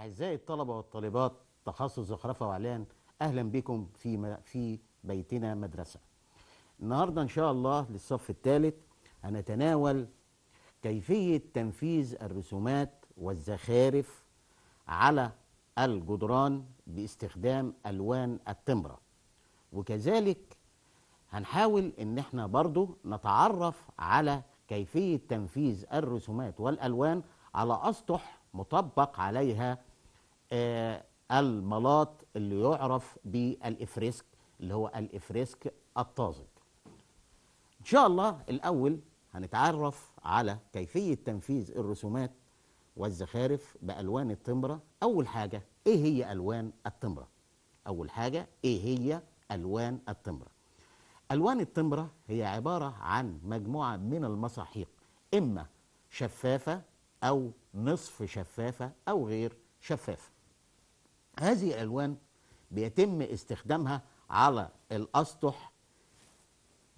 أعزائي الطلبة والطالبات تخصص زخرفة وإعلان أهلا بكم في في بيتنا مدرسة. النهاردة إن شاء الله للصف الثالث هنتناول كيفية تنفيذ الرسومات والزخارف على الجدران باستخدام ألوان التمرة وكذلك هنحاول إن احنا برضو نتعرف على كيفية تنفيذ الرسومات والألوان على أسطح مطبق عليها آه، الملاط اللي يعرف بالإفريسك اللي هو الإفريسك الطازج إن شاء الله الأول هنتعرف على كيفية تنفيذ الرسومات والزخارف بألوان التمرة أول حاجة إيه هي ألوان التمرة؟ أول حاجة إيه هي ألوان التمرة؟ ألوان التمرة هي عبارة عن مجموعة من المساحيق إما شفافة أو نصف شفافة أو غير شفافة هذه الالوان بيتم استخدامها على الاسطح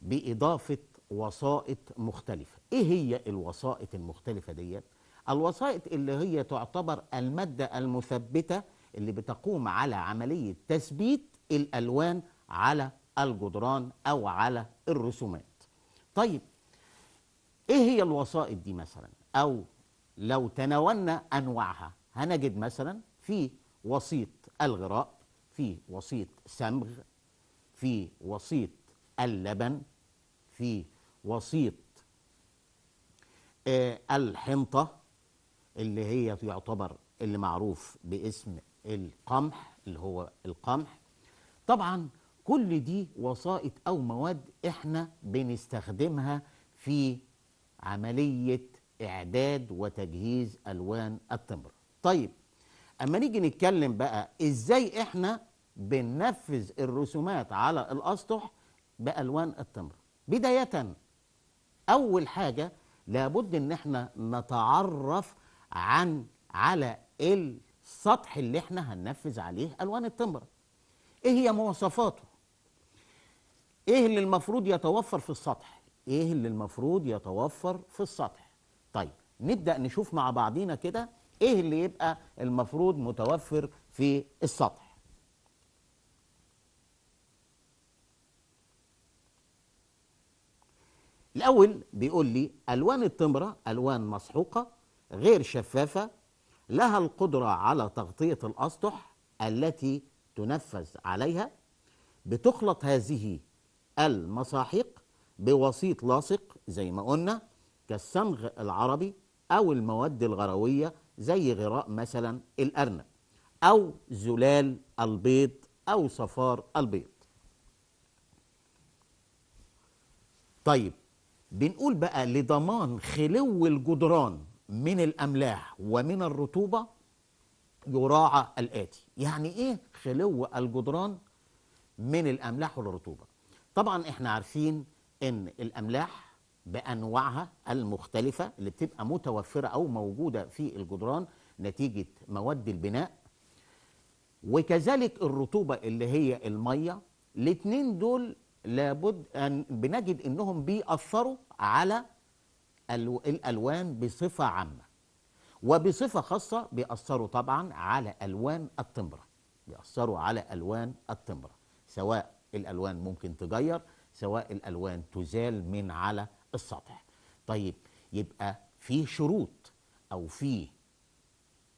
باضافه وسائط مختلفه ايه هي الوسائط المختلفه ديت الوسائط اللي هي تعتبر الماده المثبته اللي بتقوم على عمليه تثبيت الالوان على الجدران او على الرسومات طيب ايه هي الوسائط دي مثلا او لو تناولنا انواعها هنجد مثلا في وسيط الغراء في وسيط سمغ في وسيط اللبن في وسيط آه الحنطة اللي هي يعتبر اللي معروف باسم القمح اللي هو القمح طبعا كل دي وسائط أو مواد احنا بنستخدمها في عملية إعداد وتجهيز ألوان التمر طيب اما نيجي نتكلم بقى ازاي احنا بننفذ الرسومات على الاسطح بالوان التمر بدايه اول حاجه لابد ان احنا نتعرف عن على السطح اللي احنا هننفذ عليه الوان التمر ايه هي مواصفاته ايه اللي المفروض يتوفر في السطح ايه اللي المفروض يتوفر في السطح طيب نبدا نشوف مع بعضينا كده ايه اللي يبقى المفروض متوفر في السطح الاول بيقول لي الوان التمره الوان مسحوقه غير شفافه لها القدره على تغطيه الاسطح التي تنفذ عليها بتخلط هذه المساحيق بوسيط لاصق زي ما قلنا كالصمغ العربي او المواد الغرويه زي غراء مثلا الأرنب أو زلال البيض أو صفار البيض طيب بنقول بقى لضمان خلو الجدران من الأملاح ومن الرطوبة يراعى الآتي يعني إيه خلو الجدران من الأملاح والرطوبة طبعا إحنا عارفين إن الأملاح بانواعها المختلفه اللي بتبقى متوفره او موجوده في الجدران نتيجه مواد البناء وكذلك الرطوبه اللي هي الميه الاثنين دول لابد ان بنجد انهم بيأثروا على الالوان بصفه عامه وبصفه خاصه بيأثروا طبعا على الوان التمره بيأثروا على الوان التمره سواء الالوان ممكن تغير سواء الالوان تزال من على السطح طيب يبقى في شروط او في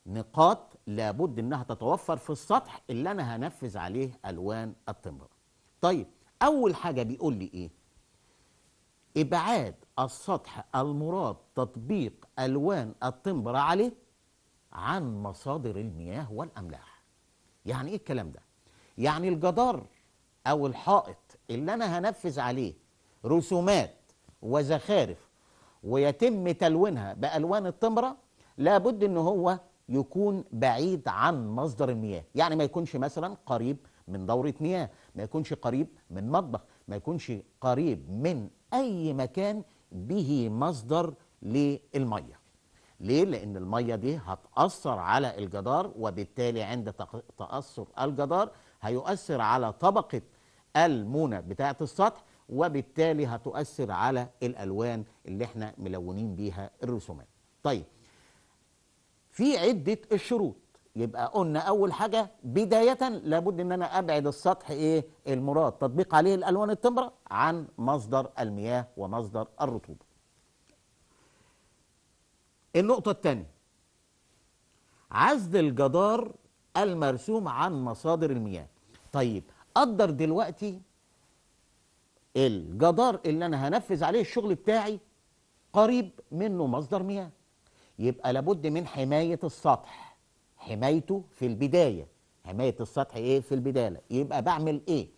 نقاط لابد انها تتوفر في السطح اللي انا هنفذ عليه الوان التمر طيب اول حاجه بيقول لي ايه ابعاد السطح المراد تطبيق الوان التمبر عليه عن مصادر المياه والاملاح يعني ايه الكلام ده يعني الجدار او الحائط اللي انا هنفذ عليه رسومات وزخارف ويتم تلوينها بألوان التمرة لابد أن هو يكون بعيد عن مصدر المياه يعني ما يكونش مثلا قريب من دورة مياه ما يكونش قريب من مطبخ ما يكونش قريب من أي مكان به مصدر للمية ليه؟ لأن المية دي هتأثر على الجدار وبالتالي عند تأثر الجدار هيؤثر على طبقة المونة بتاعة السطح وبالتالي هتؤثر على الالوان اللي احنا ملونين بيها الرسومات طيب في عده الشروط يبقى قلنا اول حاجه بدايه لابد ان انا ابعد السطح ايه المراد تطبيق عليه الالوان التمره عن مصدر المياه ومصدر الرطوبه النقطه الثانيه عزل الجدار المرسوم عن مصادر المياه طيب قدر دلوقتي الجدار اللي انا هنفذ عليه الشغل بتاعي قريب منه مصدر مياه يبقى لابد من حمايه السطح حمايته في البدايه حمايه السطح ايه في البدايه يبقى بعمل ايه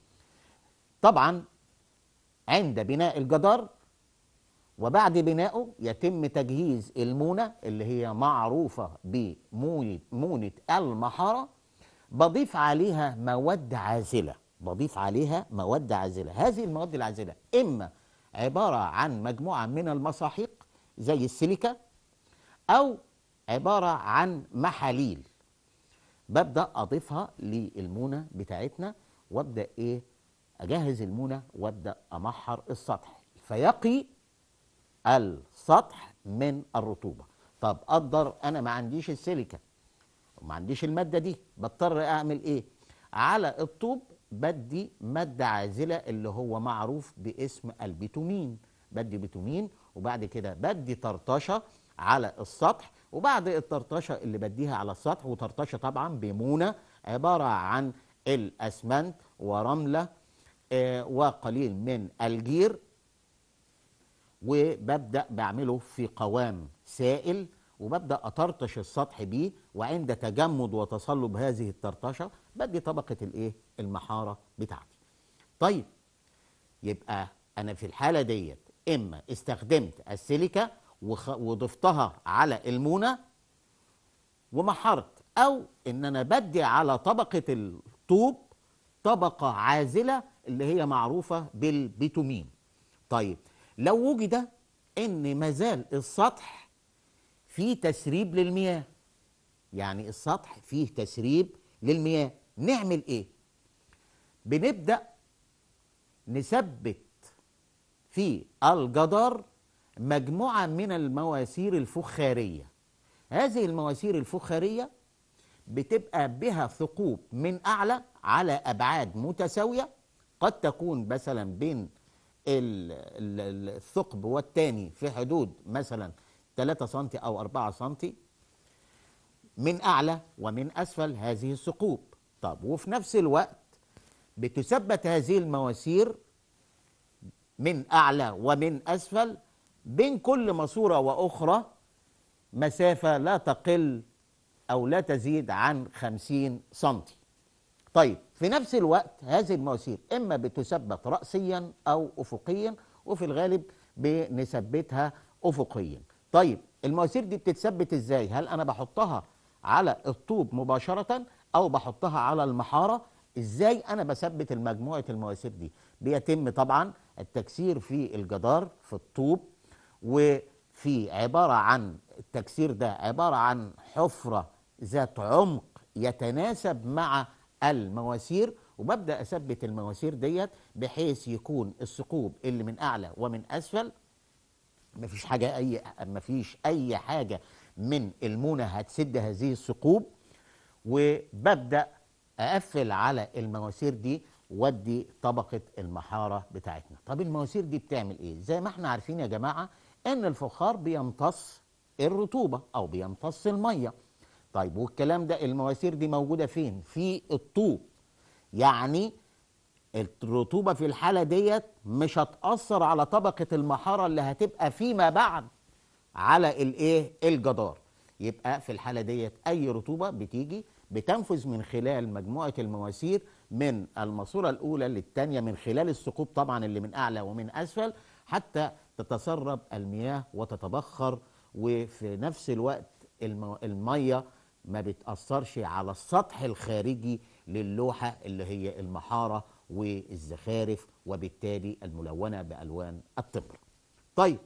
طبعا عند بناء الجدار وبعد بنائه يتم تجهيز المونه اللي هي معروفه بمونه مونه المحاره بضيف عليها مواد عازله بضيف عليها مواد عازلة هذه المواد العازلة إما عبارة عن مجموعة من المساحيق زي السيليكا أو عبارة عن محاليل ببدأ أضيفها للمونة بتاعتنا وأبدأ إيه أجهز المونة وأبدأ أمحر السطح فيقي السطح من الرطوبة طب أقدر أنا ما عنديش السيليكا وما عنديش المادة دي بضطر أعمل إيه على الطوب بدي مادة عازلة اللي هو معروف باسم البيتومين بدي بيتومين وبعد كده بدي طرطشة على السطح وبعد الطرطشة اللي بديها على السطح وطرطشة طبعا بمونة عبارة عن الأسمنت ورملة آه، وقليل من الجير وببدأ بعمله في قوام سائل وببدا اطرطش السطح بيه وعند تجمد وتصلب هذه الطرطشه بدي طبقه الايه المحاره بتاعتي طيب يبقى انا في الحاله ديت اما استخدمت السيليكا وخ... وضفتها على المونه ومحرت او ان انا بدي على طبقه الطوب طبقه عازله اللي هي معروفه بالبيتومين طيب لو وجد ان مازال السطح في تسريب للمياه يعني السطح فيه تسريب للمياه نعمل ايه بنبدا نثبت في الجدار مجموعه من المواسير الفخاريه هذه المواسير الفخاريه بتبقى بها ثقوب من اعلى على ابعاد متساويه قد تكون مثلا بين الثقب والتاني في حدود مثلا 3 سم أو 4 سم من أعلى ومن أسفل هذه الثقوب طب وفي نفس الوقت بتثبت هذه المواسير من أعلى ومن أسفل بين كل ماسورة وأخرى مسافة لا تقل أو لا تزيد عن 50 سم طيب في نفس الوقت هذه المواسير إما بتثبت رأسيا أو أفقيا وفي الغالب بنثبتها أفقيا طيب المواسير دي بتتثبت ازاي هل انا بحطها على الطوب مباشره او بحطها على المحاره ازاي انا بثبت مجموعه المواسير دي بيتم طبعا التكسير في الجدار في الطوب وفي عباره عن التكسير ده عباره عن حفره ذات عمق يتناسب مع المواسير وببدا اثبت المواسير ديت بحيث يكون الثقوب اللي من اعلى ومن اسفل مفيش حاجه اي مفيش اي حاجه من المونه هتسد هذه الثقوب وببدا اقفل على المواسير دي وادي طبقه المحاره بتاعتنا طب المواسير دي بتعمل ايه زي ما احنا عارفين يا جماعه ان الفخار بيمتص الرطوبه او بيمتص الميه طيب والكلام ده المواسير دي موجوده فين في الطوب يعني الرطوبه في الحاله ديت مش هتاثر على طبقه المحاره اللي هتبقى فيما بعد على الايه الجدار يبقى في الحاله ديت اي رطوبه بتيجي بتنفذ من خلال مجموعه المواسير من الماسوره الاولى للثانيه من خلال الثقوب طبعا اللي من اعلى ومن اسفل حتى تتسرب المياه وتتبخر وفي نفس الوقت الميه ما بتاثرش على السطح الخارجي للوحة اللي هي المحارة والزخارف وبالتالي الملونة بألوان التمر طيب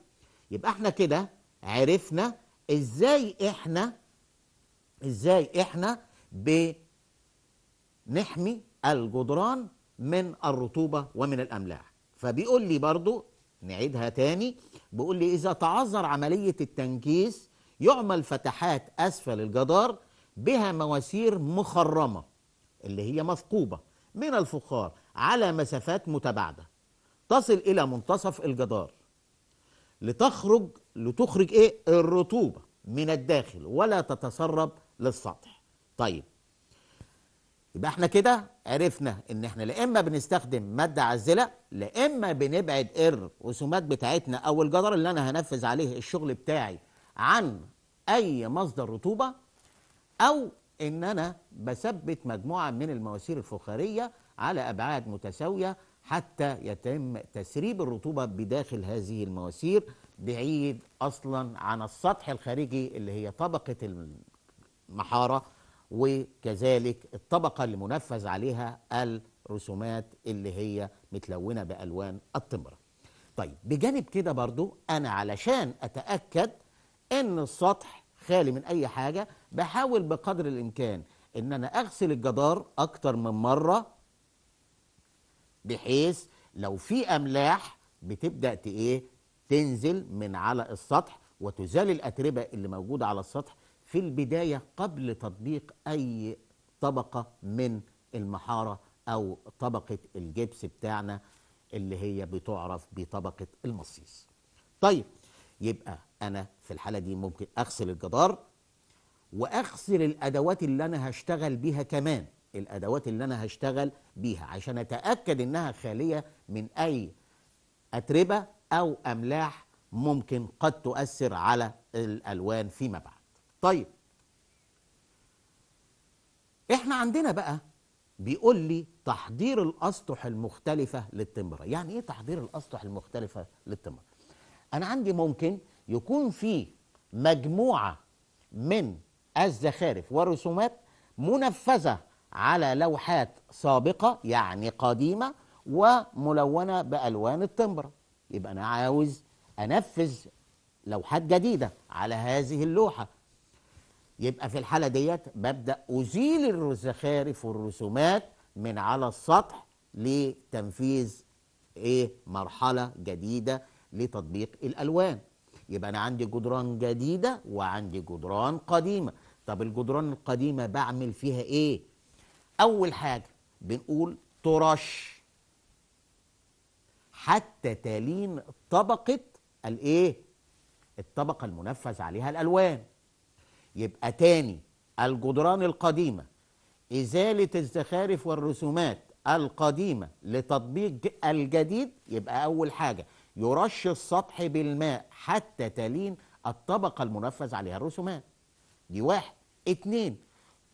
يبقى احنا كده عرفنا ازاي احنا ازاي احنا بنحمي الجدران من الرطوبة ومن الأملاح فبيقول لي برضو نعيدها تاني بيقول لي إذا تعذر عملية التنكيس يعمل فتحات أسفل الجدار بها مواسير مخرمة اللي هي مثقوبة من الفخار على مسافات متباعدة تصل إلى منتصف الجدار لتخرج لتخرج إيه الرطوبة من الداخل ولا تتسرب للسطح طيب يبقى احنا كده عرفنا ان احنا لا اما بنستخدم ماده عزله لا اما بنبعد الرسومات بتاعتنا او الجدار اللي انا هنفذ عليه الشغل بتاعي عن اي مصدر رطوبه او ان انا بثبت مجموعه من المواسير الفخاريه على ابعاد متساويه حتى يتم تسريب الرطوبه بداخل هذه المواسير بعيد اصلا عن السطح الخارجي اللي هي طبقه المحاره وكذلك الطبقه اللي منفذ عليها الرسومات اللي هي متلونه بالوان التمره. طيب بجانب كده برضو انا علشان اتاكد ان السطح خالي من اي حاجه بحاول بقدر الامكان ان انا اغسل الجدار اكتر من مره بحيث لو في املاح بتبدا ايه تنزل من على السطح وتزال الاتربه اللي موجوده على السطح في البدايه قبل تطبيق اي طبقه من المحاره او طبقه الجبس بتاعنا اللي هي بتعرف بطبقه المصيص طيب يبقى انا في الحاله دي ممكن اغسل الجدار واغسل الادوات اللي انا هشتغل بيها كمان الادوات اللي انا هشتغل بيها عشان اتاكد انها خاليه من اي اتربه او املاح ممكن قد تؤثر على الالوان فيما بعد طيب احنا عندنا بقى بيقول لي تحضير الاسطح المختلفه للتمره يعني ايه تحضير الاسطح المختلفه للتمره انا عندي ممكن يكون في مجموعه من الزخارف والرسومات منفذه على لوحات سابقه يعني قديمه وملونه بالوان التمبره يبقى انا عاوز انفذ لوحات جديده على هذه اللوحه يبقى في الحاله ديت ببدا ازيل الزخارف والرسومات من على السطح لتنفيذ ايه مرحله جديده لتطبيق الالوان يبقى انا عندي جدران جديده وعندي جدران قديمه طب الجدران القديمه بعمل فيها ايه اول حاجه بنقول ترش حتى تلين طبقه الايه الطبقه المنفذ عليها الالوان يبقى تاني الجدران القديمه ازاله الزخارف والرسومات القديمه لتطبيق الجديد يبقى اول حاجه يرش السطح بالماء حتى تلين الطبقة المنفذ عليها الرسومات دي واحد اتنين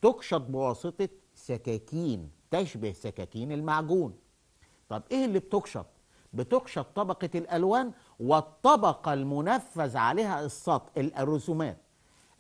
تكشط بواسطة سكاكين تشبه سكاكين المعجون طب ايه اللي بتكشط بتكشط طبقة الألوان والطبقة المنفذ عليها السطح الرسومات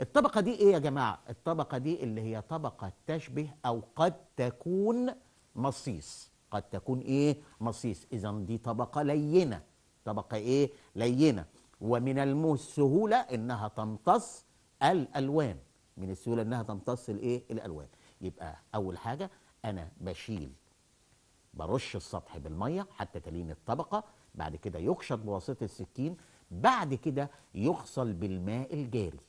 الطبقة دي ايه يا جماعة الطبقة دي اللي هي طبقة تشبه أو قد تكون مصيص قد تكون ايه مصيص إذا دي طبقة لينة طبقة إيه لينة ومن السهولة إنها تمتص الألوان من السهولة إنها تمتص الإيه الألوان يبقى أول حاجة أنا بشيل برش السطح بالمية حتى تلين الطبقة بعد كده يخشط بواسطة السكين بعد كده يغسل بالماء الجاري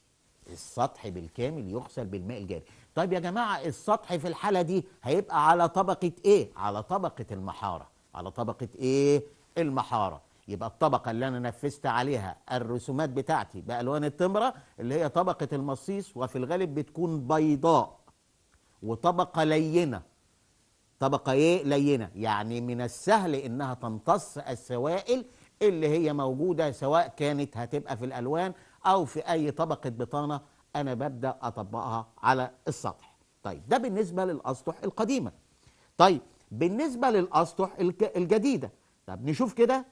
السطح بالكامل يغسل بالماء الجاري طيب يا جماعة السطح في الحالة دي هيبقى على طبقة ايه؟ على طبقة المحارة على طبقة ايه؟ المحارة يبقى الطبقة اللي أنا نفذت عليها الرسومات بتاعتي بألوان التمرة اللي هي طبقة المصيص وفي الغالب بتكون بيضاء وطبقة لينة طبقة إيه لينة يعني من السهل إنها تمتص السوائل اللي هي موجودة سواء كانت هتبقى في الألوان أو في أي طبقة بطانة أنا ببدأ أطبقها على السطح طيب ده بالنسبة للأسطح القديمة طيب بالنسبة للأسطح الجديدة طب نشوف كده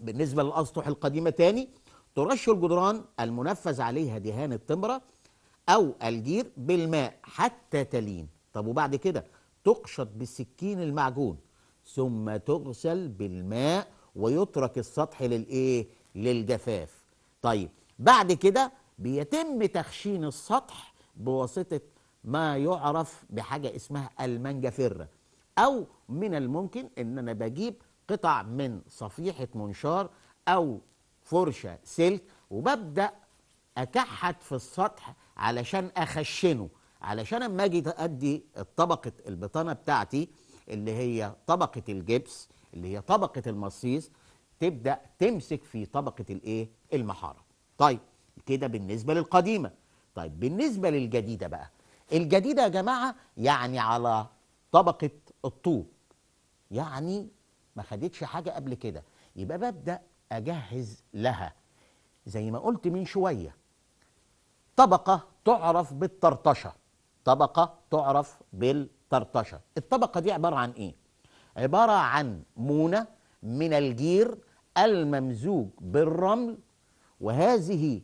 بالنسبة للأسطح القديمة تاني ترش الجدران المنفذ عليها دهان التمرة أو الجير بالماء حتى تلين طب وبعد كده تقشط بالسكين المعجون ثم تغسل بالماء ويترك السطح للإيه؟ للجفاف طيب بعد كده بيتم تخشين السطح بواسطة ما يعرف بحاجة اسمها المنجفرة أو من الممكن إن أنا بجيب قطع من صفيحة منشار أو فرشة سلك وببدأ أكحت في السطح علشان أخشنه علشان أما أجي أدي طبقة البطانة بتاعتي اللي هي طبقة الجبس اللي هي طبقة المصيص تبدأ تمسك في طبقة الإيه؟ المحارة طيب كده بالنسبة للقديمة طيب بالنسبة للجديدة بقى الجديدة يا جماعة يعني على طبقة الطوب يعني ما خدتش حاجه قبل كده يبقى ببدا اجهز لها زي ما قلت من شويه طبقه تعرف بالطرطشه طبقه تعرف بالطرطشه الطبقه دي عباره عن ايه عباره عن مونه من الجير الممزوج بالرمل وهذه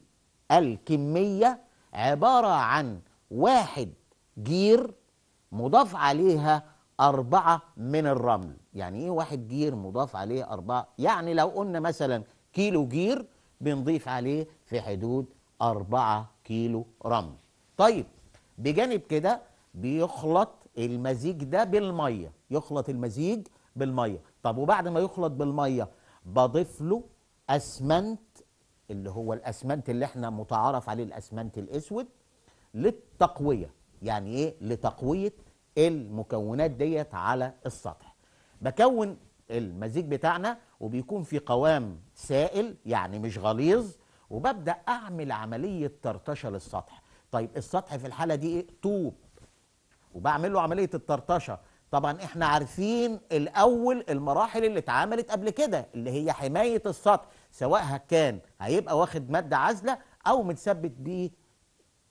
الكميه عباره عن واحد جير مضاف عليها أربعة من الرمل يعني إيه واحد جير مضاف عليه أربعة يعني لو قلنا مثلا كيلو جير بنضيف عليه في حدود أربعة كيلو رمل طيب بجانب كده بيخلط المزيج ده بالمية يخلط المزيج بالمية طب وبعد ما يخلط بالمية بضيف له أسمنت اللي هو الأسمنت اللي احنا متعارف عليه الأسمنت الأسود للتقوية يعني إيه لتقوية المكونات ديت على السطح بكون المزيج بتاعنا وبيكون في قوام سائل يعني مش غليظ وببدا اعمل عمليه طرطشه للسطح طيب السطح في الحاله دي ايه طوب وبعمل له عمليه الطرطشه طبعا احنا عارفين الاول المراحل اللي اتعملت قبل كده اللي هي حمايه السطح سواء كان هيبقى واخد ماده عازله او متثبت بيه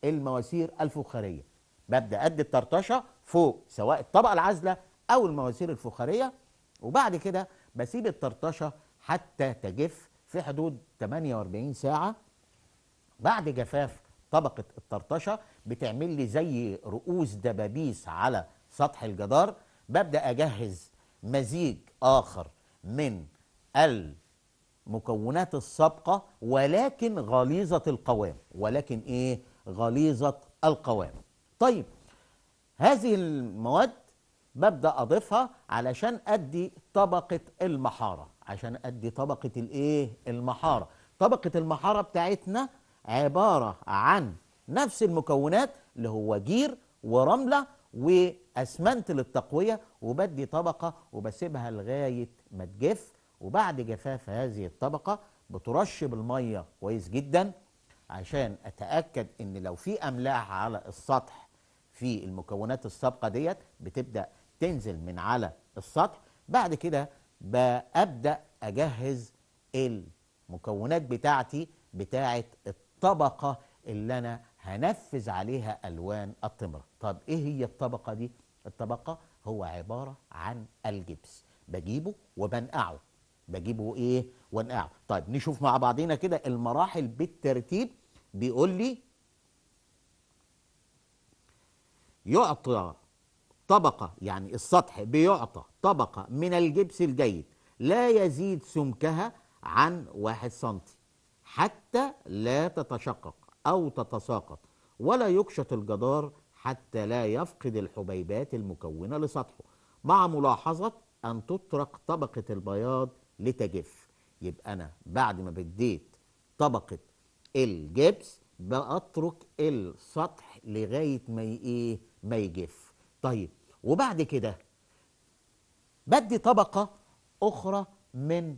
المواسير الفخاريه ببدا ادي الطرطشه فوق سواء الطبقه العازله او المواسير الفخاريه وبعد كده بسيب الطرطشه حتى تجف في حدود 48 ساعه بعد جفاف طبقه الطرطشه بتعمل لي زي رؤوس دبابيس على سطح الجدار ببدا اجهز مزيج اخر من المكونات السابقه ولكن غليظه القوام ولكن ايه غليظه القوام طيب هذه المواد ببدأ أضيفها علشان أدي طبقة المحارة عشان أدي طبقة الإيه؟ المحارة طبقة المحارة بتاعتنا عبارة عن نفس المكونات اللي هو جير ورملة وأسمنت للتقوية وبدي طبقة وبسيبها لغاية ما تجف وبعد جفاف هذه الطبقة بترش بالمية كويس جدا عشان أتأكد إن لو في أملاح على السطح في المكونات السابقه ديت بتبدا تنزل من على السطح بعد كده ببدا اجهز المكونات بتاعتي بتاعه الطبقه اللي انا هنفذ عليها الوان التمره طب ايه هي الطبقه دي الطبقه هو عباره عن الجبس بجيبه وبنقعه بجيبه ايه وانقعه طيب نشوف مع بعضينا كده المراحل بالترتيب بيقول لي يعطى طبقة يعني السطح بيعطى طبقة من الجبس الجيد لا يزيد سمكها عن واحد سنتي حتى لا تتشقق أو تتساقط ولا يكشط الجدار حتى لا يفقد الحبيبات المكونة لسطحه مع ملاحظة أن تطرق طبقة البياض لتجف يبقى أنا بعد ما بديت طبقة الجبس بأترك السطح لغاية ما إيه ما يجف طيب وبعد كده بدي طبقة أخرى من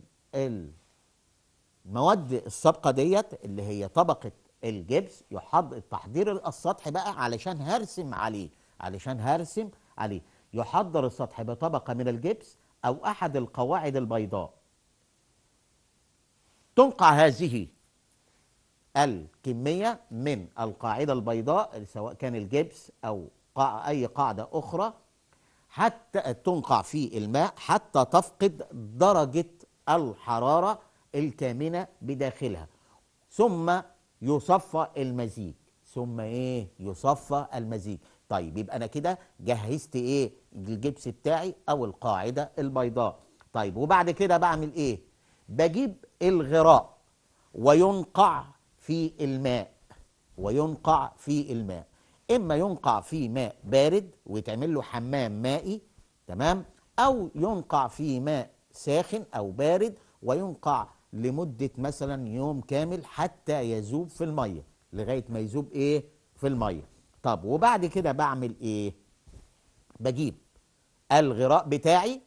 المواد السابقة ديت اللي هي طبقة الجبس يحضر تحضير السطح بقى علشان هرسم عليه علشان هرسم عليه يحضر السطح بطبقة من الجبس أو أحد القواعد البيضاء تنقع هذه الكمية من القاعدة البيضاء سواء كان الجبس أو قاع أي قاعدة أخرى حتى تنقع في الماء حتى تفقد درجة الحرارة الكامنة بداخلها ثم يصفى المزيج ثم ايه يصفى المزيج طيب يبقى انا كده جهزت ايه الجبس بتاعي او القاعده البيضاء طيب وبعد كده بعمل ايه بجيب الغراء وينقع في الماء وينقع في الماء إما ينقع في ماء بارد ويتعمل له حمام مائي تمام أو ينقع في ماء ساخن أو بارد وينقع لمدة مثلا يوم كامل حتى يذوب في المية لغاية ما يذوب إيه في المية طب وبعد كده بعمل إيه بجيب الغراء بتاعي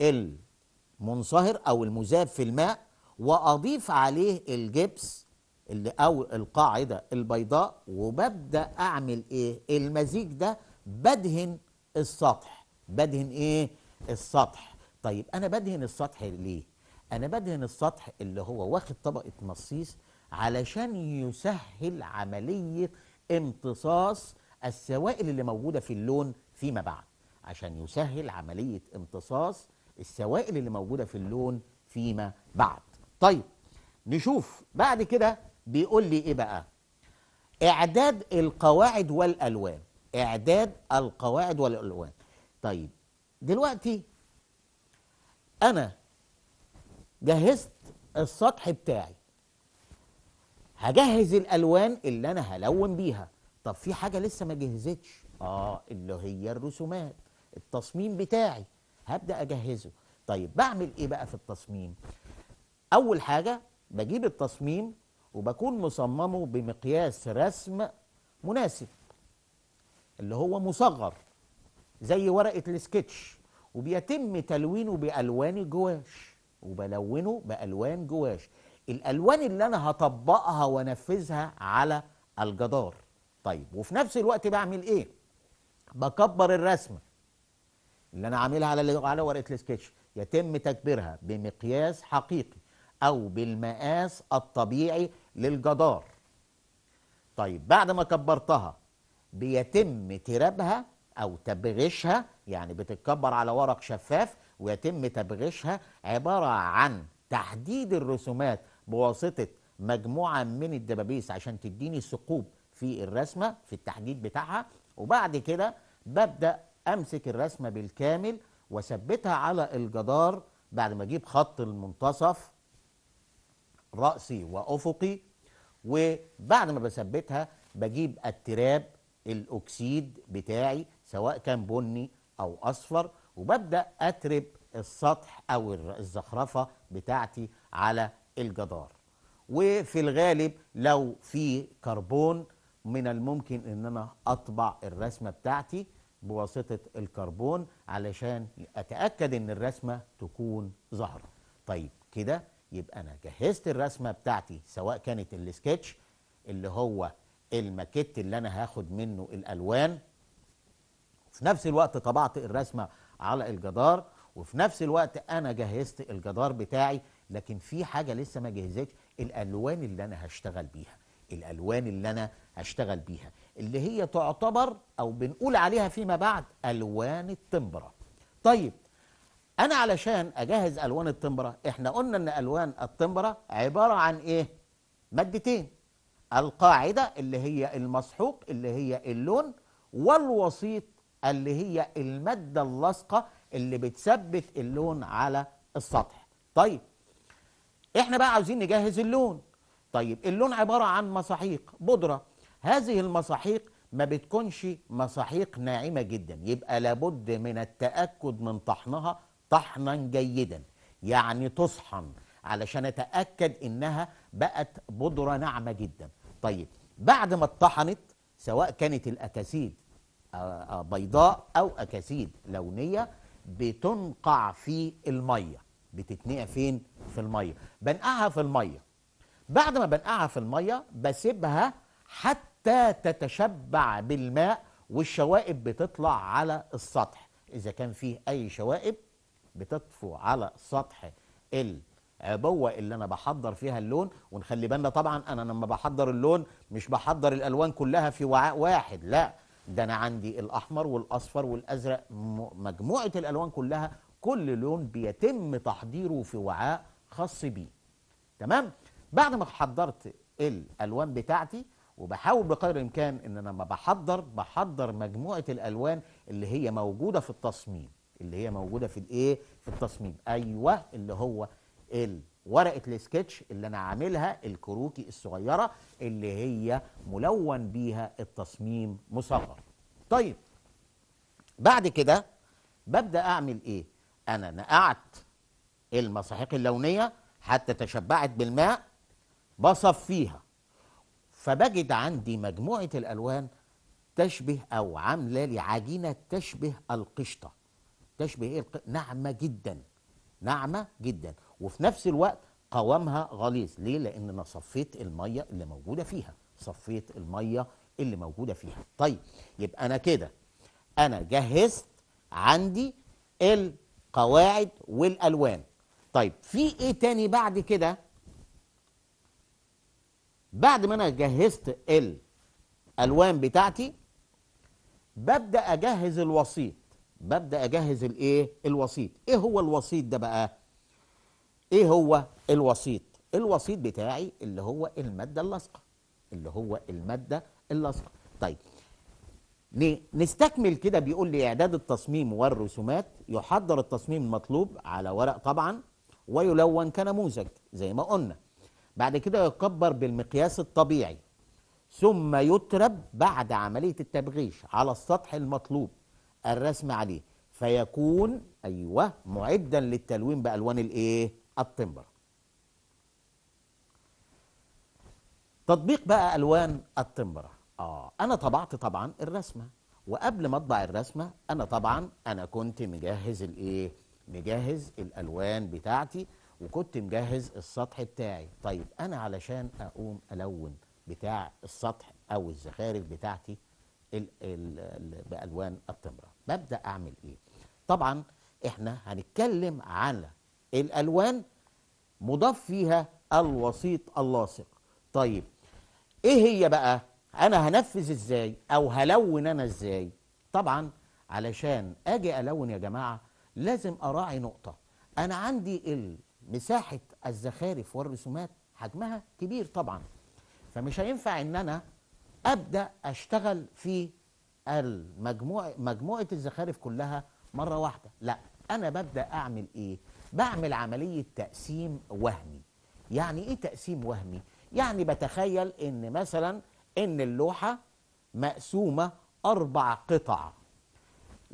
المنصهر أو المذاب في الماء وأضيف عليه الجبس اللي او القاعده البيضاء وببدا اعمل ايه المزيج ده بدهن السطح بدهن ايه السطح طيب انا بدهن السطح ليه انا بدهن السطح اللي هو واخد طبقه مصيص علشان يسهل عمليه امتصاص السوائل اللي موجوده في اللون فيما بعد عشان يسهل عمليه امتصاص السوائل اللي موجوده في اللون فيما بعد طيب نشوف بعد كده بيقول لي ايه بقى اعداد القواعد والالوان اعداد القواعد والالوان طيب دلوقتي انا جهزت السطح بتاعي هجهز الالوان اللي انا هلون بيها طب في حاجه لسه ما جهزتش اه اللي هي الرسومات التصميم بتاعي هبدا اجهزه طيب بعمل ايه بقى في التصميم اول حاجه بجيب التصميم وبكون مصممه بمقياس رسم مناسب اللي هو مصغر زي ورقة السكتش وبيتم تلوينه بألوان جواش وبلونه بألوان جواش الألوان اللي أنا هطبقها وأنفذها على الجدار طيب وفي نفس الوقت بعمل إيه؟ بكبر الرسمة اللي أنا عاملها على على ورقة السكتش يتم تكبيرها بمقياس حقيقي أو بالمقاس الطبيعي للجدار طيب بعد ما كبرتها بيتم تربها أو تبغيشها يعني بتتكبر على ورق شفاف ويتم تبغيشها عبارة عن تحديد الرسومات بواسطة مجموعة من الدبابيس عشان تديني ثقوب في الرسمة في التحديد بتاعها وبعد كده ببدأ أمسك الرسمة بالكامل وأثبتها على الجدار بعد ما أجيب خط المنتصف رأسي وأفقي وبعد ما بثبتها بجيب التراب الأكسيد بتاعي سواء كان بني أو أصفر وببدأ أترب السطح أو الزخرفة بتاعتي على الجدار وفي الغالب لو في كربون من الممكن ان انا اطبع الرسمه بتاعتي بواسطه الكربون علشان اتاكد ان الرسمه تكون ظاهره طيب كده يبقى انا جهزت الرسمه بتاعتي سواء كانت السكتش اللي هو الماكيت اللي انا هاخد منه الالوان في نفس الوقت طبعت الرسمه على الجدار وفي نفس الوقت انا جهزت الجدار بتاعي لكن في حاجه لسه ما جهزتش الالوان اللي انا هشتغل بيها الالوان اللي انا هشتغل بيها اللي هي تعتبر او بنقول عليها فيما بعد الوان التمبره طيب انا علشان اجهز الوان التمبره احنا قلنا ان الوان التمبره عباره عن ايه مادتين القاعده اللي هي المسحوق اللي هي اللون والوسيط اللي هي الماده اللاصقه اللي بتثبت اللون على السطح طيب احنا بقى عاوزين نجهز اللون طيب اللون عباره عن مساحيق بودره هذه المساحيق ما بتكونش مساحيق ناعمه جدا يبقى لابد من التاكد من طحنها طحنا جيدا يعني تصحن علشان اتاكد انها بقت بودره ناعمه جدا طيب بعد ما اتطحنت سواء كانت الاكاسيد آه، آه، بيضاء او اكاسيد لونيه بتنقع في الميه بتتنقع فين في الميه بنقعها في الميه بعد ما بنقعها في الميه بسيبها حتى تتشبع بالماء والشوائب بتطلع على السطح اذا كان فيه اي شوائب بتطفو على سطح العبوة اللي أنا بحضر فيها اللون ونخلي بالنا طبعا أنا لما بحضر اللون مش بحضر الألوان كلها في وعاء واحد لا ده أنا عندي الأحمر والأصفر والأزرق مجموعة الألوان كلها كل لون بيتم تحضيره في وعاء خاص بيه تمام بعد ما حضرت الألوان بتاعتي وبحاول بقدر الامكان ان انا لما بحضر بحضر مجموعه الالوان اللي هي موجوده في التصميم اللي هي موجوده في الايه في التصميم ايوه اللي هو ورقه السكتش اللي انا عاملها الكروكي الصغيره اللي هي ملون بيها التصميم مصغر طيب بعد كده ببدا اعمل ايه انا نقعت المساحيق اللونيه حتى تشبعت بالماء بصفيها فبجد عندي مجموعه الالوان تشبه او عامله لي عجينه تشبه القشطه تشبه ناعمه جدا ناعمه جدا وفي نفس الوقت قوامها غليظ ليه لان انا صفيت الميه اللي موجوده فيها صفيت الميه اللي موجوده فيها طيب يبقى انا كده انا جهزت عندي القواعد والالوان طيب في ايه تاني بعد كده بعد ما انا جهزت الالوان بتاعتي ببدا اجهز الوسيط ببدا اجهز الايه الوسيط ايه هو الوسيط ده بقى ايه هو الوسيط الوسيط بتاعي اللي هو الماده اللاصقه اللي هو الماده اللاصقه طيب نستكمل كده بيقول لي اعداد التصميم والرسومات يحضر التصميم المطلوب على ورق طبعا ويلون كنموذج زي ما قلنا بعد كده يكبر بالمقياس الطبيعي ثم يترب بعد عمليه التبغيش على السطح المطلوب الرسم عليه فيكون ايوه معدا للتلوين بالوان الايه التمبر تطبيق بقى الوان التمبره اه انا طبعت طبعا الرسمه وقبل ما اطبع الرسمه انا طبعا انا كنت مجهز الايه مجهز الالوان بتاعتي وكنت مجهز السطح بتاعي طيب انا علشان اقوم الون بتاع السطح او الزخارف بتاعتي الـ الـ بالوان التمره ببدا اعمل ايه طبعا احنا هنتكلم على الالوان مضاف فيها الوسيط اللاصق طيب ايه هي بقى انا هنفذ ازاي او هلون انا ازاي طبعا علشان اجي الون يا جماعه لازم اراعي نقطه انا عندي مساحه الزخارف والرسومات حجمها كبير طبعا فمش هينفع ان انا ابدا اشتغل في المجموع مجموعة الزخارف كلها مرة واحدة لا أنا ببدأ أعمل إيه بعمل عملية تقسيم وهمي يعني إيه تقسيم وهمي يعني بتخيل إن مثلا إن اللوحة مقسومة أربع قطع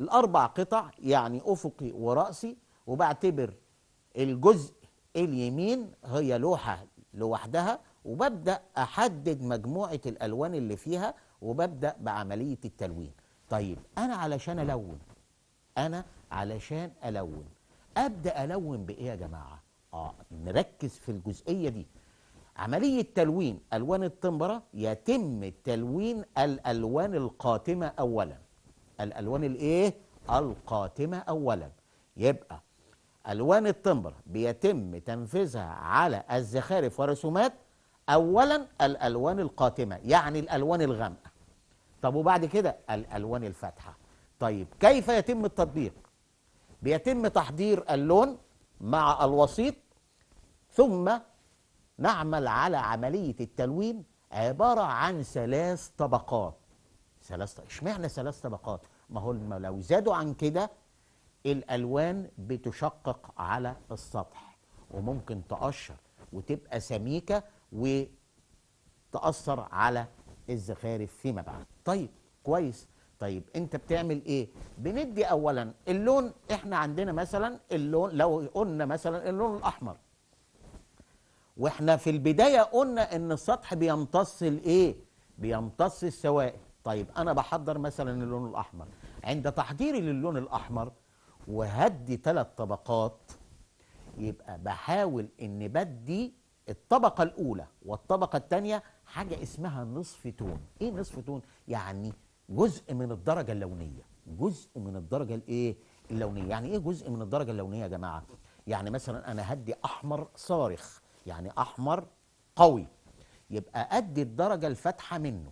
الأربع قطع يعني أفقي ورأسي وبعتبر الجزء اليمين هي لوحة لوحدها وببدأ أحدد مجموعة الألوان اللي فيها وببدأ بعملية التلوين طيب أنا علشان ألون أنا علشان ألون أبدأ ألون بإيه يا جماعة؟ آه نركز في الجزئية دي عملية تلوين ألوان التمبرة يتم تلوين الألوان القاتمة أولا الألوان الإيه؟ القاتمة أولا يبقى ألوان التمبرة بيتم تنفيذها على الزخارف والرسومات أولا الألوان القاتمة يعني الألوان الغامقة طب وبعد كده الالوان الفاتحه طيب كيف يتم التطبيق بيتم تحضير اللون مع الوسيط ثم نعمل على عمليه التلوين عباره عن ثلاث طبقات ثلاث اشمعنى ثلاث طبقات ما هو لو زادوا عن كده الالوان بتشقق على السطح وممكن تقشر وتبقى سميكه وتاثر على الزخارف فيما بعد طيب كويس طيب انت بتعمل ايه بندي اولا اللون احنا عندنا مثلا اللون لو قلنا مثلا اللون الاحمر واحنا في البدايه قلنا ان السطح بيمتص الايه بيمتص السوائل طيب انا بحضر مثلا اللون الاحمر عند تحضيري للون الاحمر وهدي ثلاث طبقات يبقى بحاول ان بدي الطبقة الأولى والطبقة الثانية حاجة اسمها نصف تون إيه نصف تون؟ يعني جزء من الدرجة اللونية جزء من الدرجة الإيه؟ اللونية يعني إيه جزء من الدرجة اللونية يا جماعة؟ يعني مثلا أنا هدي أحمر صارخ يعني أحمر قوي يبقى أدي الدرجة الفاتحة منه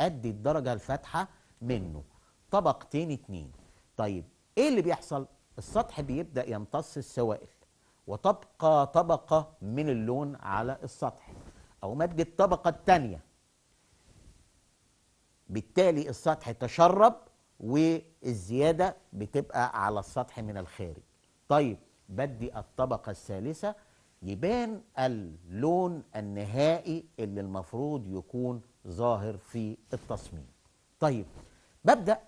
أدي الدرجة الفاتحة منه طبقتين اتنين طيب إيه اللي بيحصل؟ السطح بيبدأ يمتص السوائل وتبقى طبقة من اللون على السطح أو مادة الطبقة الثانية بالتالي السطح تشرب والزيادة بتبقى على السطح من الخارج طيب بدي الطبقة الثالثة يبان اللون النهائي اللي المفروض يكون ظاهر في التصميم طيب ببدأ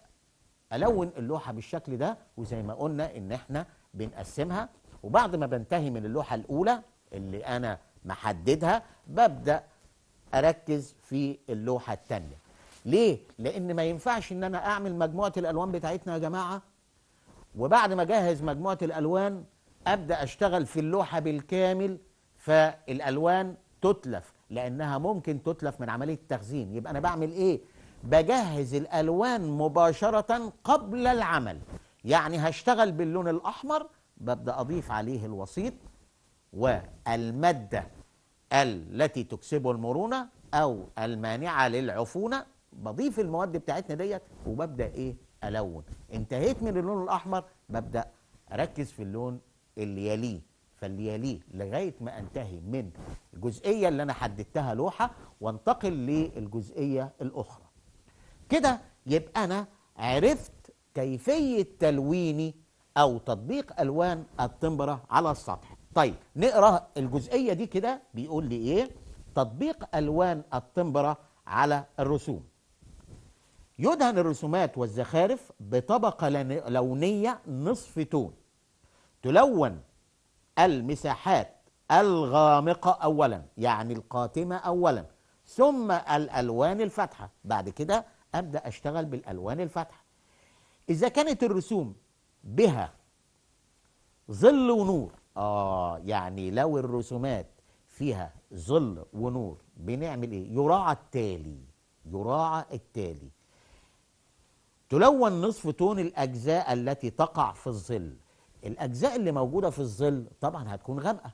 ألون اللوحة بالشكل ده وزي ما قلنا إن إحنا بنقسمها وبعد ما بنتهي من اللوحة الأولى اللي أنا محددها ببدأ أركز في اللوحة الثانية ليه؟ لأن ما ينفعش إن أنا أعمل مجموعة الألوان بتاعتنا يا جماعة وبعد ما أجهز مجموعة الألوان أبدأ أشتغل في اللوحة بالكامل فالألوان تتلف لأنها ممكن تتلف من عملية التخزين يبقى أنا بعمل إيه؟ بجهز الألوان مباشرة قبل العمل يعني هشتغل باللون الأحمر ببدا اضيف عليه الوسيط والماده التي تكسب المرونه او المانعه للعفونه بضيف المواد بتاعتنا ديت وببدا ايه الون انتهيت من اللون الاحمر ببدا اركز في اللون اللي يليه فاللي يليه لغايه ما انتهي من الجزئيه اللي انا حددتها لوحه وانتقل للجزئيه الاخرى كده يبقى انا عرفت كيفيه تلويني او تطبيق الوان التمبره على السطح طيب نقرا الجزئيه دي كده بيقول لي ايه تطبيق الوان التمبره على الرسوم يدهن الرسومات والزخارف بطبقه لونيه نصف تون تلون المساحات الغامقه اولا يعني القاتمه اولا ثم الالوان الفاتحه بعد كده ابدا اشتغل بالالوان الفاتحه اذا كانت الرسوم بها ظل ونور آه يعني لو الرسومات فيها ظل ونور بنعمل إيه؟ يراعى التالي يراعى التالي تلون نصف تون الأجزاء التي تقع في الظل الأجزاء اللي موجودة في الظل طبعا هتكون غامقة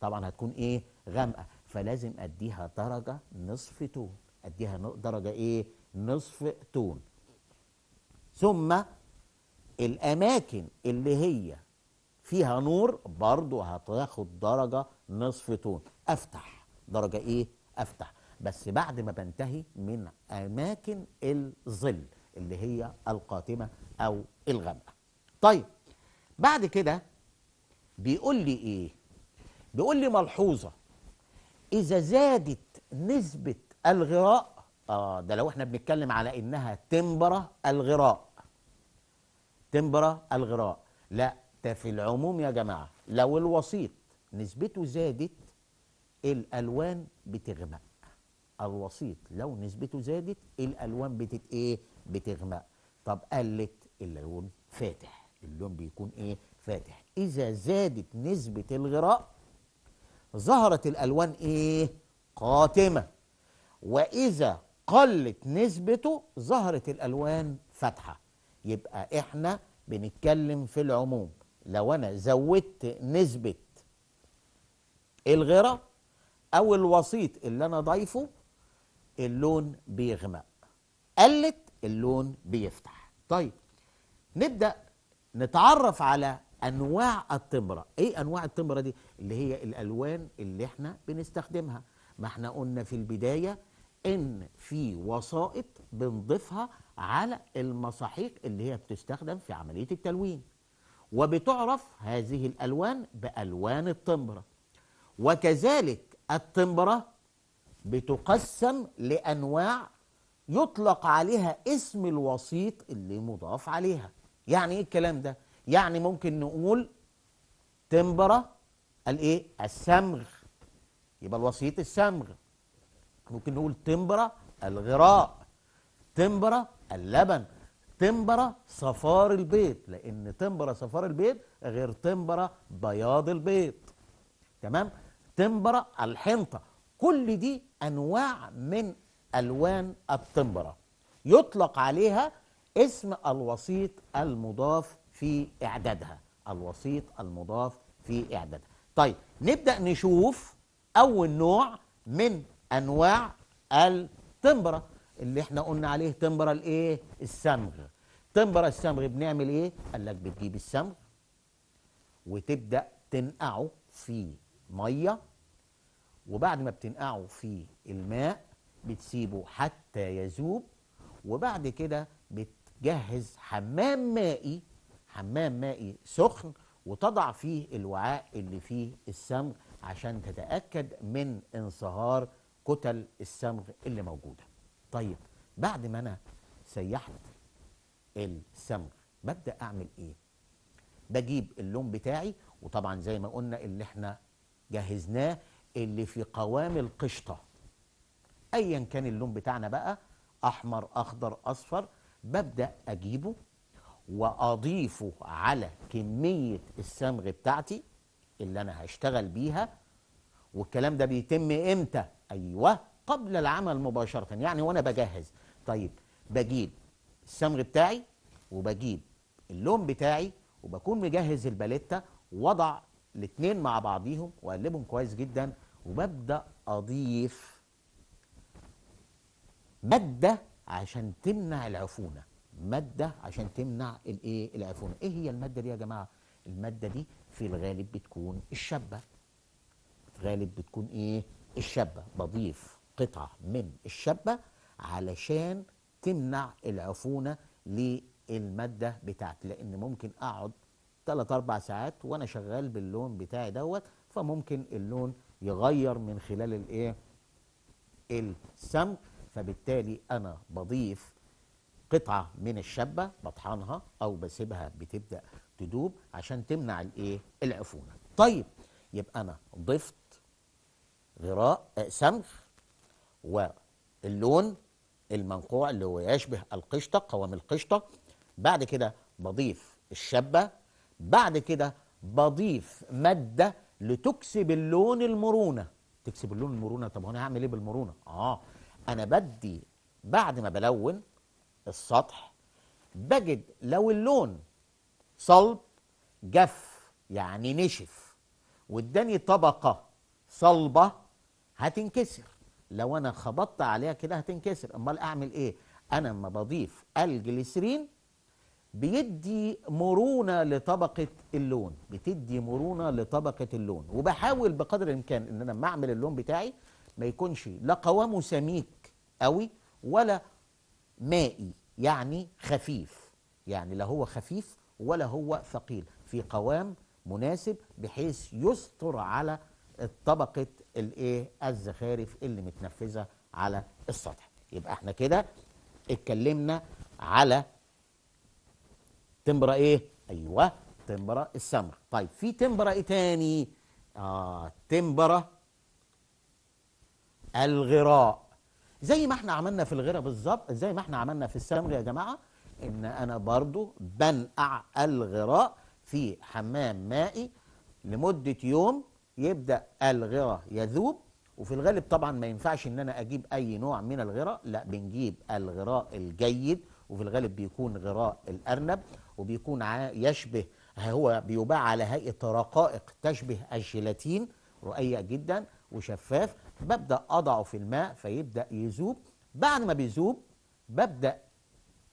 طبعا هتكون إيه؟ غامقة فلازم أديها درجة نصف تون أديها درجة إيه؟ نصف تون ثم الأماكن اللي هي فيها نور برضو هتاخد درجة نصف تون أفتح درجة إيه؟ أفتح بس بعد ما بنتهي من أماكن الظل اللي هي القاتمة أو الغامقة طيب بعد كده بيقول لي إيه؟ بيقول لي ملحوظة إذا زادت نسبة الغراء آه ده لو احنا بنتكلم على إنها تمبرة الغراء تمبرا الغراء لا ده في العموم يا جماعة لو الوسيط نسبته زادت الألوان بتغمق الوسيط لو نسبته زادت الألوان بتت إيه بتغمق طب قلت اللون فاتح اللون بيكون إيه فاتح إذا زادت نسبة الغراء ظهرت الألوان إيه قاتمة وإذا قلت نسبته ظهرت الألوان فاتحة يبقى احنا بنتكلم في العموم لو انا زودت نسبه الغره او الوسيط اللي انا ضايفه اللون بيغمق قلت اللون بيفتح طيب نبدا نتعرف على انواع التمره ايه انواع التمره دي اللي هي الالوان اللي احنا بنستخدمها ما احنا قلنا في البدايه ان في وسائط بنضيفها على المصاحيق اللي هي بتستخدم في عملية التلوين وبتعرف هذه الألوان بألوان التمبرة وكذلك التمبرة بتقسم لأنواع يطلق عليها اسم الوسيط اللي مضاف عليها يعني ايه الكلام ده يعني ممكن نقول تمبرة الايه السمغ يبقى الوسيط السمغ ممكن نقول تمبرة الغراء تمبرة اللبن تمبرة صفار البيض لأن تمبرة صفار البيض غير تمبرة بياض البيض تمام تمبرة الحنطة كل دي أنواع من ألوان التمبرة يطلق عليها اسم الوسيط المضاف في إعدادها الوسيط المضاف في إعدادها طيب نبدأ نشوف أول نوع من أنواع التمبرة اللي احنا قلنا عليه تمبرا الايه السمغ تمبرا السمغ بنعمل ايه قال لك بتجيب السمغ وتبدا تنقعه في ميه وبعد ما بتنقعه في الماء بتسيبه حتى يذوب وبعد كده بتجهز حمام مائي حمام مائي سخن وتضع فيه الوعاء اللي فيه السمغ عشان تتاكد من انصهار كتل السمغ اللي موجوده طيب بعد ما انا سيحت الصمغ ببدا اعمل ايه بجيب اللون بتاعي وطبعا زي ما قلنا اللي احنا جهزناه اللي في قوام القشطه ايا كان اللون بتاعنا بقى احمر اخضر اصفر ببدا اجيبه واضيفه على كميه السمغ بتاعتي اللي انا هشتغل بيها والكلام ده بيتم امتى ايوه قبل العمل مباشرة يعني وأنا بجهز طيب بجيب الصمغ بتاعي وبجيب اللون بتاعي وبكون مجهز الباليتا وضع الاثنين مع بعضيهم وأقلبهم كويس جدا وببدأ أضيف مادة عشان تمنع العفونة مادة عشان تمنع الايه العفونة ايه هي المادة دي يا جماعة المادة دي في الغالب بتكون الشابة في الغالب بتكون ايه الشابة بضيف قطعة من الشابة علشان تمنع العفونة للمادة بتاعتي لأن ممكن أقعد 3 أربع ساعات وأنا شغال باللون بتاعي دوت فممكن اللون يغير من خلال الإيه؟ السمك فبالتالي أنا بضيف قطعة من الشابة بطحنها أو بسيبها بتبدأ تدوب عشان تمنع الإيه؟ العفونة طيب يبقى أنا ضفت غراء آه، سمخ واللون المنقوع اللي هو يشبه القشطه قوام القشطه بعد كده بضيف الشبه بعد كده بضيف ماده لتكسب اللون المرونه تكسب اللون المرونه طب انا هعمل ايه بالمرونه اه انا بدي بعد ما بلون السطح بجد لو اللون صلب جف يعني نشف واداني طبقه صلبه هتنكسر لو انا خبطت عليها كده هتنكسر امال اعمل ايه انا لما بضيف الجليسرين بيدي مرونة لطبقة اللون بتدي مرونة لطبقة اللون وبحاول بقدر الإمكان إن أنا لما أعمل اللون بتاعي ما يكونش لا قوامه سميك قوي ولا مائي يعني خفيف يعني لا هو خفيف ولا هو ثقيل في قوام مناسب بحيث يستر على طبقة الايه الزخارف اللي متنفذه على السطح يبقى احنا كده اتكلمنا على تمبرا ايه ايوه تمبرا السمر طيب في تمبرا ايه تاني اه تمبرا الغراء زي ما احنا عملنا في الغراء بالظبط زي ما احنا عملنا في السمر يا جماعه ان انا برضو بنقع الغراء في حمام مائي لمده يوم يبدا الغرة يذوب وفي الغالب طبعا ما ينفعش ان انا اجيب اي نوع من الغراء لا بنجيب الغراء الجيد وفي الغالب بيكون غراء الارنب وبيكون يشبه هو بيباع على هيئه رقائق تشبه الجيلاتين رقيق جدا وشفاف ببدا اضعه في الماء فيبدا يذوب بعد ما بيذوب ببدا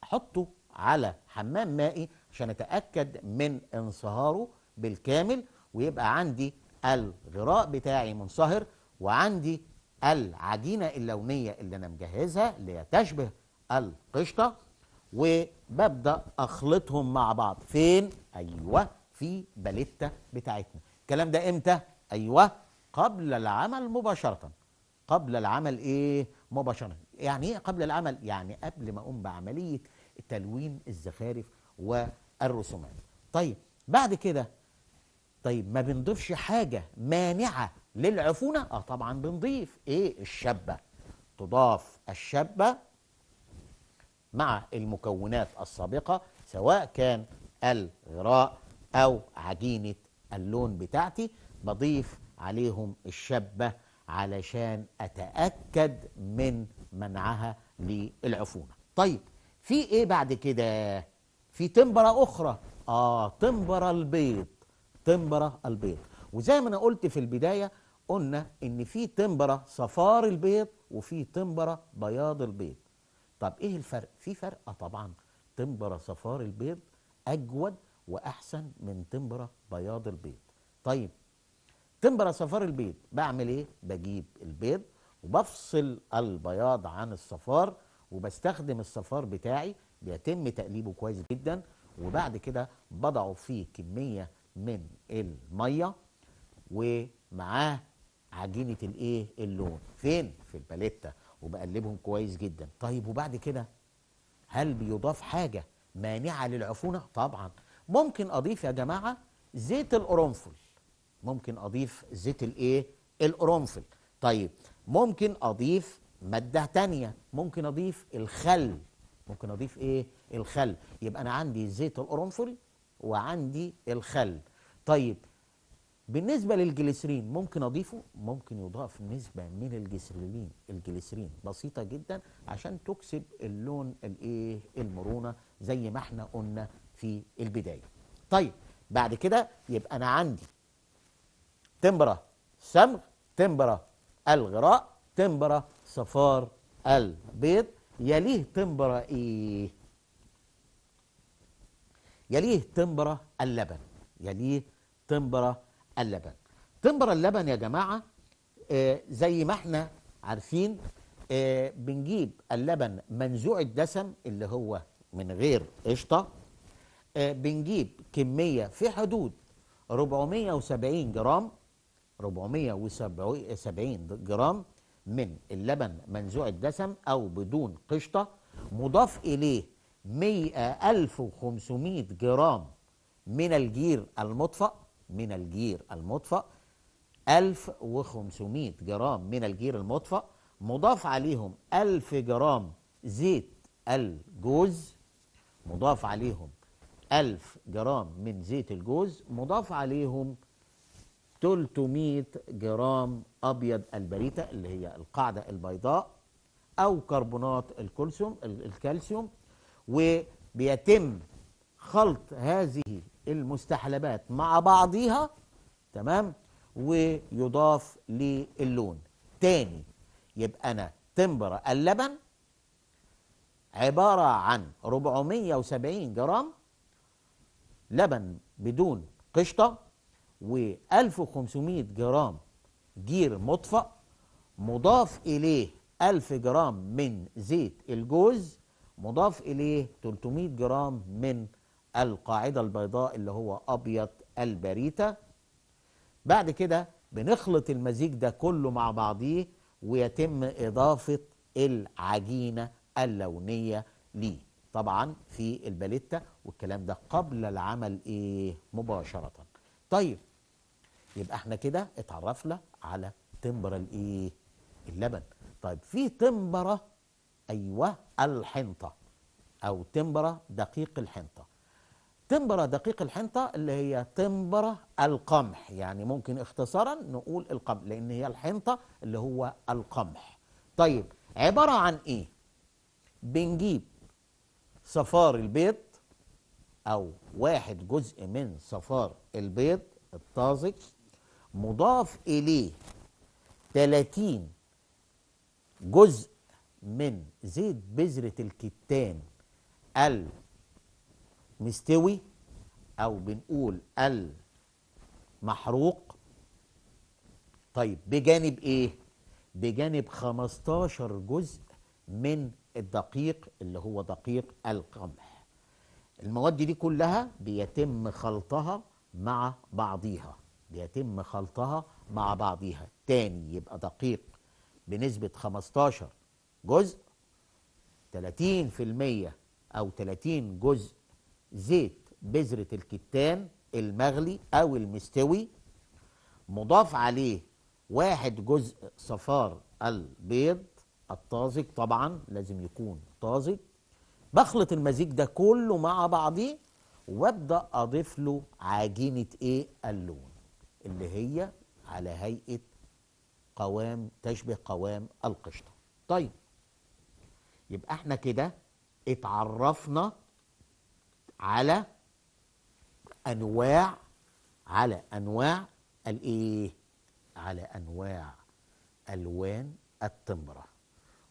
احطه على حمام مائي عشان اتاكد من انصهاره بالكامل ويبقى عندي الغراء بتاعي منصهر وعندي العجينة اللونية اللي أنا مجهزها اللي تشبه القشطة وببدأ أخلطهم مع بعض فين؟ أيوة في باليتا بتاعتنا الكلام ده إمتى؟ أيوة قبل العمل مباشرة قبل العمل إيه؟ مباشرة يعني إيه قبل العمل؟ يعني قبل ما أقوم بعملية تلوين الزخارف والرسومات طيب بعد كده طيب ما بنضيفش حاجة مانعة للعفونة اه طبعا بنضيف ايه الشابة تضاف الشابة مع المكونات السابقة سواء كان الغراء او عجينة اللون بتاعتي بضيف عليهم الشابة علشان اتأكد من منعها للعفونة طيب في ايه بعد كده في تمبرة اخرى اه تمبرة البيض تمبرة البيض وزي ما أنا قلت في البداية قلنا إن في تمبرة صفار البيض وفي تمبرة بياض البيض طب إيه الفرق؟ في فرق آه طبعا تمبرة صفار البيض أجود وأحسن من تمبرة بياض البيض طيب تمبرة صفار البيض بعمل إيه؟ بجيب البيض وبفصل البياض عن الصفار وبستخدم الصفار بتاعي بيتم تقليبه كويس جدا وبعد كده بضعه في كمية من الميه ومعاه عجينه الايه اللون فين في الباليتا وبقلبهم كويس جدا طيب وبعد كده هل بيضاف حاجه مانعه للعفونه طبعا ممكن اضيف يا جماعه زيت القرنفل ممكن اضيف زيت الايه القرنفل طيب ممكن اضيف ماده تانية ممكن اضيف الخل ممكن اضيف ايه الخل يبقى انا عندي زيت القرنفل وعندي الخل طيب بالنسبه للجليسرين ممكن اضيفه ممكن يضاف نسبه من الجليسرين الجليسرين بسيطه جدا عشان تكسب اللون الايه المرونه زي ما احنا قلنا في البدايه طيب بعد كده يبقى انا عندي تمبرة سمغ تمبرة الغراء تمبرة صفار البيض يليه تمبرة ايه يليه تمبرة اللبن يليه تنبرة اللبن تنبرة اللبن يا جماعة آه، زي ما احنا عارفين آه، بنجيب اللبن منزوع الدسم اللي هو من غير قشطة آه، بنجيب كمية في حدود 470 جرام 470 جرام من اللبن منزوع الدسم أو بدون قشطة مضاف إليه 100 1500 جرام من الجير المطفأ من الجير المطفأ 1500 جرام من الجير المطفأ مضاف عليهم 1000 جرام زيت الجوز مضاف عليهم 1000 جرام من زيت الجوز مضاف عليهم 300 جرام أبيض البريتا اللي هي القاعدة البيضاء أو كربونات الكالسيوم الكالسيوم وبيتم خلط هذه المستحلبات مع بعضيها تمام ويضاف للون تاني يبقى انا تمبر اللبن عبارة عن 470 جرام لبن بدون قشطة و1500 جرام جير مطفأ مضاف إليه 1000 جرام من زيت الجوز مضاف إليه 300 جرام من القاعدة البيضاء اللي هو أبيض البريتا بعد كده بنخلط المزيج ده كله مع بعضيه ويتم إضافة العجينة اللونية ليه طبعا في الباليتا والكلام ده قبل العمل إيه مباشرة طيب يبقى احنا كده اتعرفنا على تمبرة الايه اللبن طيب في تمبرة ايوه الحنطة او تمبرة دقيق الحنطة تمبرة دقيق الحنطة اللي هي تمبرة القمح يعني ممكن اختصارا نقول القمح لأن هي الحنطة اللي هو القمح طيب عبارة عن إيه؟ بنجيب صفار البيض أو واحد جزء من صفار البيض الطازج مضاف إليه 30 جزء من زيت بذرة الكتان ال مستوي او بنقول المحروق طيب بجانب ايه بجانب 15 جزء من الدقيق اللي هو دقيق القمح المواد دي كلها بيتم خلطها مع بعضيها بيتم خلطها مع بعضيها تاني يبقى دقيق بنسبة 15 جزء 30% أو 30 جزء زيت بذرة الكتان المغلي أو المستوي مضاف عليه واحد جزء صفار البيض الطازج طبعا لازم يكون طازج بخلط المزيج ده كله مع بعضيه وابدا اضيف له عجينه ايه اللون اللي هي على هيئه قوام تشبه قوام القشطه طيب يبقى احنا كده اتعرفنا على انواع على انواع الايه على انواع الوان التمره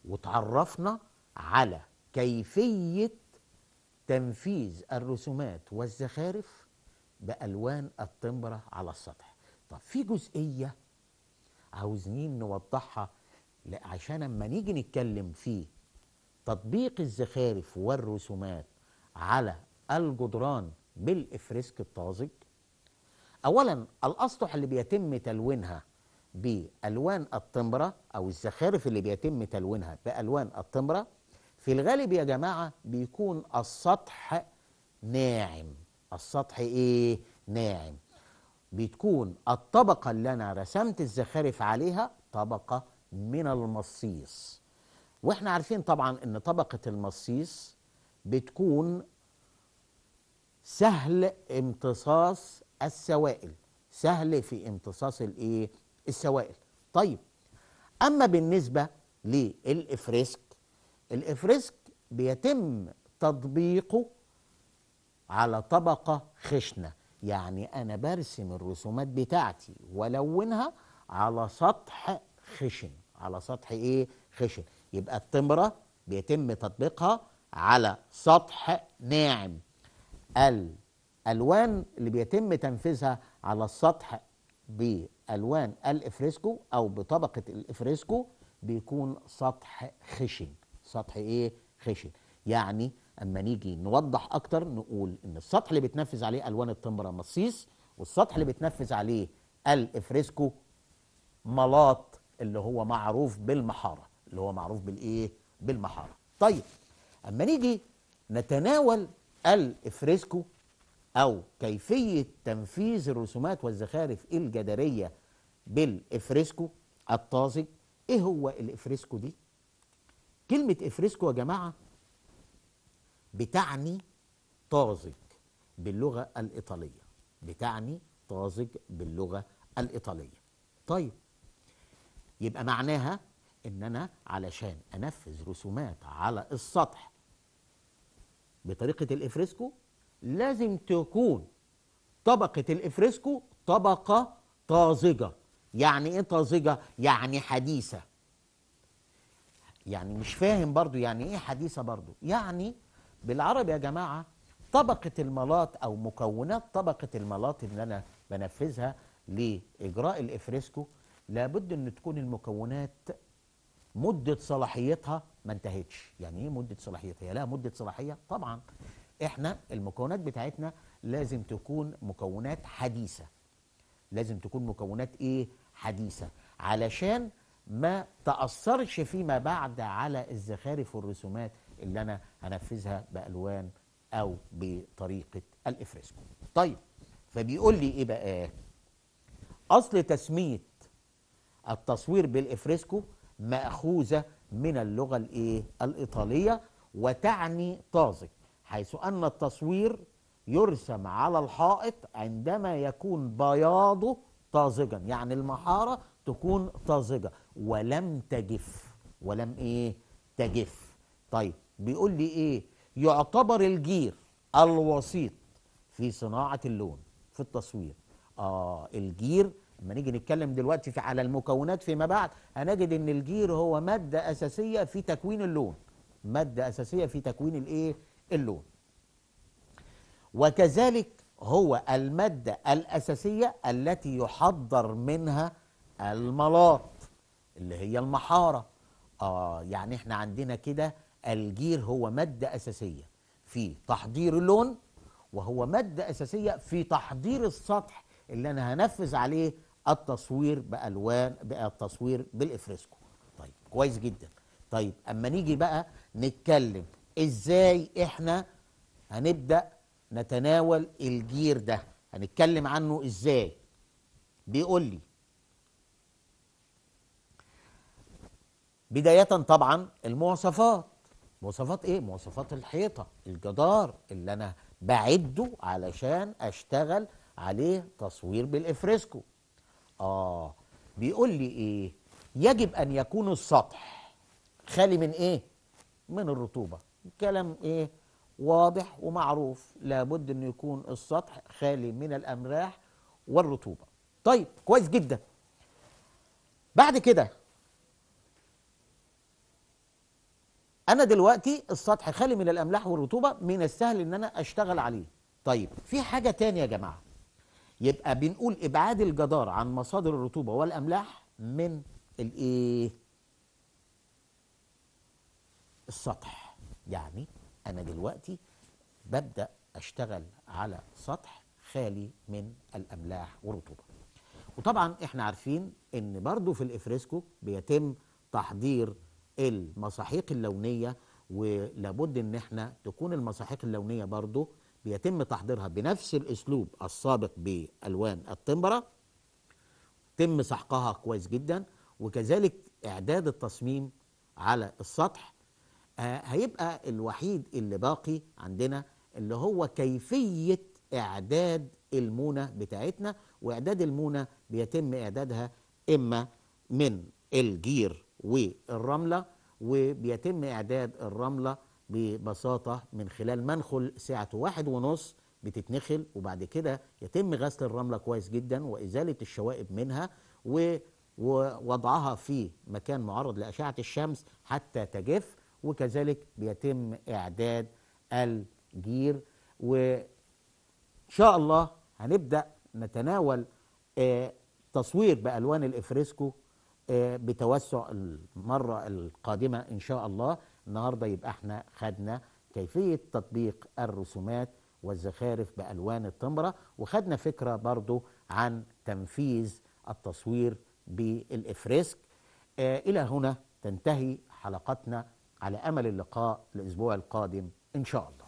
وتعرفنا على كيفيه تنفيذ الرسومات والزخارف بالوان التمره على السطح طب في جزئيه عاوزين نوضحها عشان اما نيجي نتكلم في تطبيق الزخارف والرسومات على الجدران بالإفريسك الطازج أولا الأسطح اللي بيتم تلوينها بألوان التمرة أو الزخارف اللي بيتم تلوينها بألوان التمرة في الغالب يا جماعة بيكون السطح ناعم السطح إيه؟ ناعم بتكون الطبقة اللي أنا رسمت الزخارف عليها طبقة من المصيص واحنا عارفين طبعا ان طبقة المصيص بتكون سهل امتصاص السوائل سهل في امتصاص الايه السوائل طيب اما بالنسبه للافريسك الافريسك بيتم تطبيقه على طبقه خشنه يعني انا برسم الرسومات بتاعتي والونها على سطح خشن على سطح ايه خشن يبقى التمره بيتم تطبيقها على سطح ناعم الالوان اللي بيتم تنفيذها على السطح بالوان الافريسكو او بطبقه الافريسكو بيكون سطح خشن سطح ايه خشن يعني اما نيجي نوضح اكتر نقول ان السطح اللي بتنفذ عليه الوان التمره مصيص والسطح اللي بتنفذ عليه الافريسكو ملاط اللي هو معروف بالمحاره اللي هو معروف بالايه بالمحاره طيب اما نيجي نتناول الافريسكو او كيفيه تنفيذ الرسومات والزخارف الجدريه بالافريسكو الطازج ايه هو الافريسكو دي كلمه افريسكو يا جماعه بتعني طازج باللغه الايطاليه بتعني طازج باللغه الايطاليه طيب يبقى معناها ان انا علشان انفذ رسومات على السطح بطريقة الإفريسكو لازم تكون طبقة الإفريسكو طبقة طازجة يعني إيه طازجة؟ يعني حديثة يعني مش فاهم برضو يعني إيه حديثة برضو يعني بالعربي يا جماعة طبقة الملاط أو مكونات طبقة الملاط اللي أنا بنفذها لإجراء الإفريسكو لابد أن تكون المكونات مدة صلاحيتها ما انتهتش يعني ايه مدة صلاحيتها هي لها مدة صلاحية طبعا احنا المكونات بتاعتنا لازم تكون مكونات حديثة لازم تكون مكونات ايه حديثة علشان ما تأثرش فيما بعد على الزخارف والرسومات اللي انا هنفذها بألوان او بطريقة الافريسكو طيب فبيقول لي ايه بقى اصل تسمية التصوير بالافريسكو مأخوذة من اللغة الإيه؟ الإيطالية وتعني طازج حيث أن التصوير يرسم على الحائط عندما يكون بياضه طازجا يعني المحارة تكون طازجة ولم تجف ولم إيه تجف طيب بيقول لي إيه يعتبر الجير الوسيط في صناعة اللون في التصوير آه الجير لما نيجي نتكلم دلوقتي في على المكونات فيما بعد هنجد ان الجير هو ماده اساسيه في تكوين اللون ماده اساسيه في تكوين الايه اللون وكذلك هو الماده الاساسيه التي يحضر منها الملاط اللي هي المحاره اه يعني احنا عندنا كده الجير هو ماده اساسيه في تحضير اللون وهو ماده اساسيه في تحضير السطح اللي انا هنفذ عليه التصوير بالوان بقى التصوير بالافريسكو طيب كويس جدا طيب اما نيجي بقى نتكلم ازاي احنا هنبدا نتناول الجير ده هنتكلم عنه ازاي بيقول لي بدايه طبعا المواصفات مواصفات ايه مواصفات الحيطه الجدار اللي انا بعده علشان اشتغل عليه تصوير بالافريسكو آه بيقول لي إيه يجب أن يكون السطح خالي من إيه من الرطوبة كلام إيه واضح ومعروف لابد أن يكون السطح خالي من الأمراح والرطوبة طيب كويس جدا بعد كده انا دلوقتي السطح خالي من الاملاح والرطوبه من السهل ان انا اشتغل عليه طيب في حاجه تانية يا جماعه يبقى بنقول ابعاد الجدار عن مصادر الرطوبه والاملاح من الايه السطح يعني انا دلوقتي ببدا اشتغل على سطح خالي من الاملاح والرطوبه وطبعا احنا عارفين ان برضو في الافريسكو بيتم تحضير المساحيق اللونيه ولابد ان احنا تكون المساحيق اللونيه برضو بيتم تحضيرها بنفس الاسلوب السابق بالوان التمبره تم سحقها كويس جدا وكذلك اعداد التصميم على السطح آه، هيبقى الوحيد اللي باقي عندنا اللي هو كيفيه اعداد المونه بتاعتنا واعداد المونه بيتم اعدادها اما من الجير والرمله وبيتم اعداد الرمله ببساطة من خلال منخل سعته واحد ونص بتتنخل وبعد كده يتم غسل الرملة كويس جدا وإزالة الشوائب منها ووضعها في مكان معرض لأشعة الشمس حتى تجف وكذلك بيتم إعداد الجير وإن شاء الله هنبدأ نتناول آه، تصوير بألوان الإفريسكو آه، بتوسع المرة القادمة إن شاء الله النهارده يبقى احنا خدنا كيفيه تطبيق الرسومات والزخارف بالوان التمره وخدنا فكره برضو عن تنفيذ التصوير بالافريسك آه الى هنا تنتهي حلقتنا على امل اللقاء الاسبوع القادم ان شاء الله